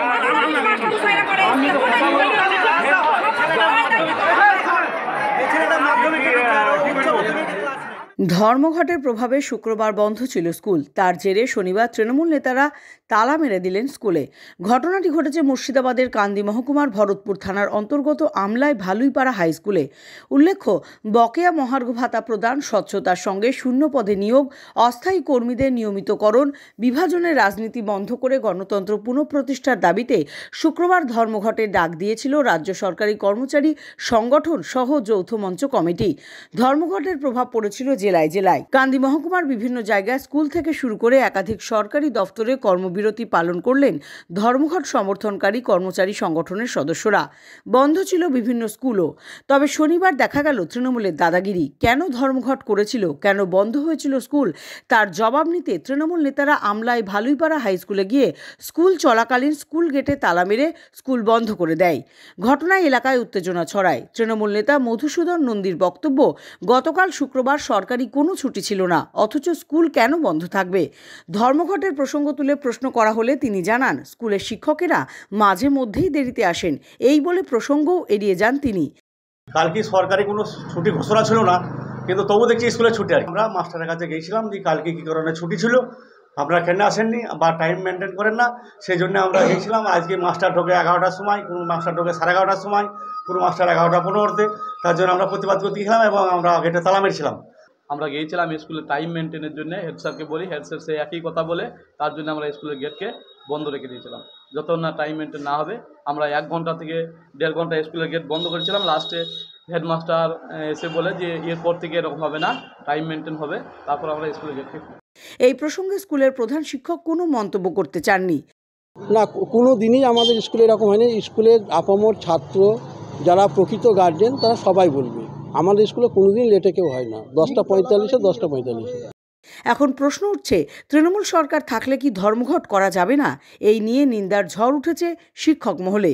vamos a ir a por eso. ধর্মঘটের প্রভাবে শুক্রবার বন্ধ ছিল স্কুল তার জেরে শনিবার তৃণমূল নেতারা তালা মেরে দিলেন স্কুলে ঘটনাটি ঘটেছে মুর্শিদাবাদের কান্দি মহকুমার ভরতপুর থানার অন্তর্গত আমলায় ভালুইপাড়া হাই স্কুলে উল্লেখ্য বকেয়া মহার্ঘ ভাতা প্রদান স্বচ্ছতার সঙ্গে শূন্য পদে নিয়োগ অস্থায়ী কর্মীদের নিয়মিতকরণ বিভাজনের রাজনীতি বন্ধ করে গণতন্ত্র পুনঃপ্রতিষ্ঠার দাবিতে শুক্রবার ধর্মঘটের ডাক দিয়েছিল রাজ্য সরকারি কর্মচারী সংগঠন সহ যৌথ মঞ্চ কমিটি ধর্মঘটের প্রভাব পড়েছিল যে জেলায় জেলায় কান্দি মহকুমার বিভিন্ন জায়গায় স্কুল থেকে শুরু করে একাধিক সরকারি দফতরে কর্মবিরতি পালন করলেন ধর্মঘট সমর্থনকারী কর্মচারী সংগঠনের সদস্যরা বন্ধ ছিল বিভিন্ন স্কুলও তবে শনিবার দেখা গেল তৃণমূলের দাদাগিরি কেন ধর্মঘট করেছিল কেন বন্ধ হয়েছিল স্কুল তার জবাব নিতে তৃণমূল নেতারা আমলায় ভালুইপাড়া হাইস্কুলে গিয়ে স্কুল চলাকালীন স্কুল গেটে তালা মেরে স্কুল বন্ধ করে দেয় ঘটনায় এলাকায় উত্তেজনা ছড়ায় তৃণমূল নেতা মধুসূদন নন্দীর বক্তব্য গতকাল শুক্রবার সরকারি সরকারি কোনো ছুটি ছিল না অথচ স্কুল কেন বন্ধ থাকবে ধর্মঘটের প্রসঙ্গ তুলে প্রশ্ন করা হলে তিনি জানান স্কুলের শিক্ষকেরা মাঝে মধ্যেই দেরিতে আসেন এই বলে প্রসঙ্গও এড়িয়ে যান তিনি কালকে সরকারি কোনো ছুটি ঘোষণা ছিল না কিন্তু তবু দেখছি স্কুলে ছুটি আর আমরা মাস্টারের কাছে গিয়েছিলাম যে কালকে কী কারণে ছুটি ছিল আপনারা কেন আসেননি বা টাইম মেনটেন করেন না সেই জন্য আমরা গিয়েছিলাম আজকে মাস্টার ঢোকে এগারোটার সময় কোনো মাস্টার ঢোকে সাড়ে এগারোটার সময় কোনো মাস্টার এগারোটা পনেরোতে তার জন্য আমরা প্রতিবাদ করতে গেছিলাম এবং আমরা গেটে তালা মেরেছিলাম আমরা গিয়েছিলাম স্কুলে টাইম মেনটেনের জন্য হেড স্যারকে বলি হেড স্যার সে একই কথা বলে তার জন্য আমরা স্কুলের গেটকে বন্ধ রেখে দিয়েছিলাম যত না টাইম মেনটেন না হবে আমরা এক ঘন্টা থেকে দেড় ঘন্টা স্কুলের গেট বন্ধ করেছিলাম লাস্টে হেডমাস্টার এসে বলে যে এরপর থেকে এরকম হবে না টাইম মেনটেন হবে তারপর আমরা স্কুলের গেটকে এই প্রসঙ্গে স্কুলের প্রধান শিক্ষক কোনো মন্তব্য করতে চাননি না কোনো দিনই আমাদের স্কুলে এরকম হয়নি স্কুলের আপামর ছাত্র যারা প্রকৃত গার্জেন তারা সবাই বলবে আমাদের স্কুলে কোনোদিন লেটে কেউ হয় না দশটা পঁয়তাল্লিশে দশটা পঁয়তাল্লিশে এখন প্রশ্ন উঠছে তৃণমূল সরকার থাকলে কি ধর্মঘট করা যাবে না এই নিয়ে নিন্দার ঝড় উঠেছে শিক্ষক মহলে